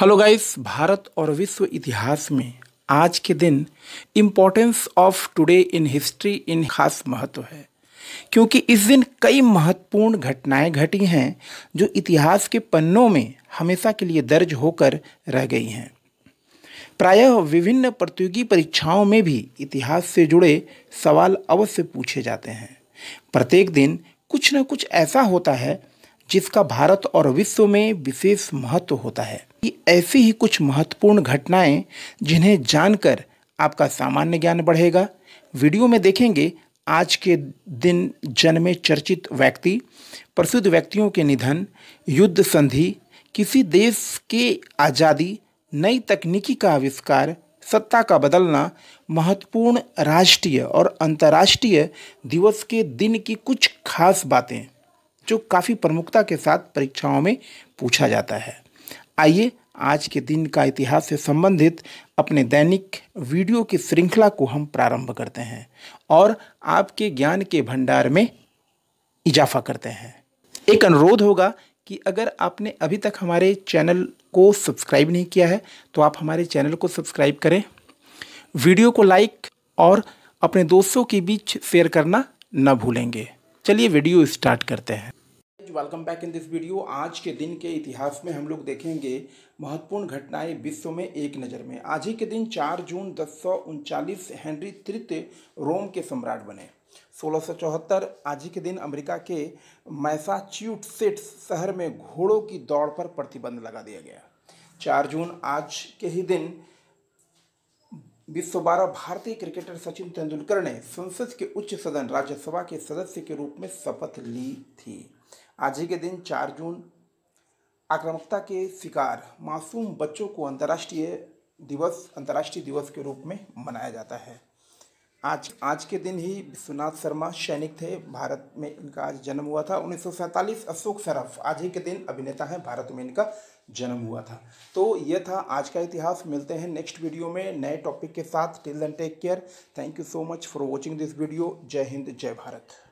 hello guys Bharat और विश्व इतिहास में आज के दिन importance of today in history इन खास महत्व है क्योंकि इस दिन कई महत्वपूर्ण घटनाएं घटी हैं जो इतिहास के पन्नों में हमेशा के लिए दर्ज होकर रह गई हैं प्रायः विभिन्न प्रतियोगी परीक्षाओं में भी इतिहास से जुड़े सवाल अवश्य पूछे जाते हैं प्रत्येक दिन कुछ न कुछ ऐसा होता है जिसका भारत और विश्व में विशेष महत्व होता है कि ऐसी ही कुछ महत्वपूर्ण घटनाएं जिन्हें जानकर आपका सामान्य ज्ञान बढ़ेगा वीडियो में देखेंगे आज के दिन जन्मे चर्चित व्यक्ति प्रसिद्ध व्यक्तियों के निधन युद्ध संधि किसी देश के आज़ादी नई तकनीकी का आविष्कार सत्ता का बदलना महत्वपूर्ण राष्ट्रीय और अंतर्राष्ट्रीय दिवस के दिन की कुछ खास बातें जो काफ़ी प्रमुखता के साथ परीक्षाओं में पूछा जाता है आइए आज के दिन का इतिहास से संबंधित अपने दैनिक वीडियो की श्रृंखला को हम प्रारंभ करते हैं और आपके ज्ञान के भंडार में इजाफा करते हैं एक अनुरोध होगा कि अगर आपने अभी तक हमारे चैनल को सब्सक्राइब नहीं किया है तो आप हमारे चैनल को सब्सक्राइब करें वीडियो को लाइक और अपने दोस्तों के बीच शेयर करना न भूलेंगे चलिए वीडियो स्टार्ट करते हैं friends welcome back in this video आज के दिन के इतिहास में हम लोग देखेंगे महत्वपूर्ण घटनाएं विश्व में एक नज़र में आज ही के दिन 4 जून दस हेनरी तृतीय रोम के सम्राट बने सोलह आज ही के दिन अमेरिका के मैसाच्यूसेट्स शहर में घोड़ों की दौड़ पर प्रतिबंध लगा दिया गया 4 जून आज के ही दिन विश्व बारह भारतीय क्रिकेटर सचिन तेंदुलकर ने संसद के उच्च सदन राज्यसभा के सदस्य के रूप में शपथ ली थी आज ही के दिन चार जून आक्रामकता के शिकार मासूम बच्चों को अंतर्राष्ट्रीय दिवस अंतर्राष्ट्रीय दिवस के रूप में मनाया जाता है आज आज के दिन ही विश्वनाथ शर्मा सैनिक थे भारत में इनका आज जन्म हुआ था उन्नीस अशोक सराफ आज ही के दिन अभिनेता हैं भारत में इनका जन्म हुआ था तो यह था आज का इतिहास मिलते हैं नेक्स्ट वीडियो में नए टॉपिक के साथ till then take care thank you so much for watching this video जय हिंद जय भारत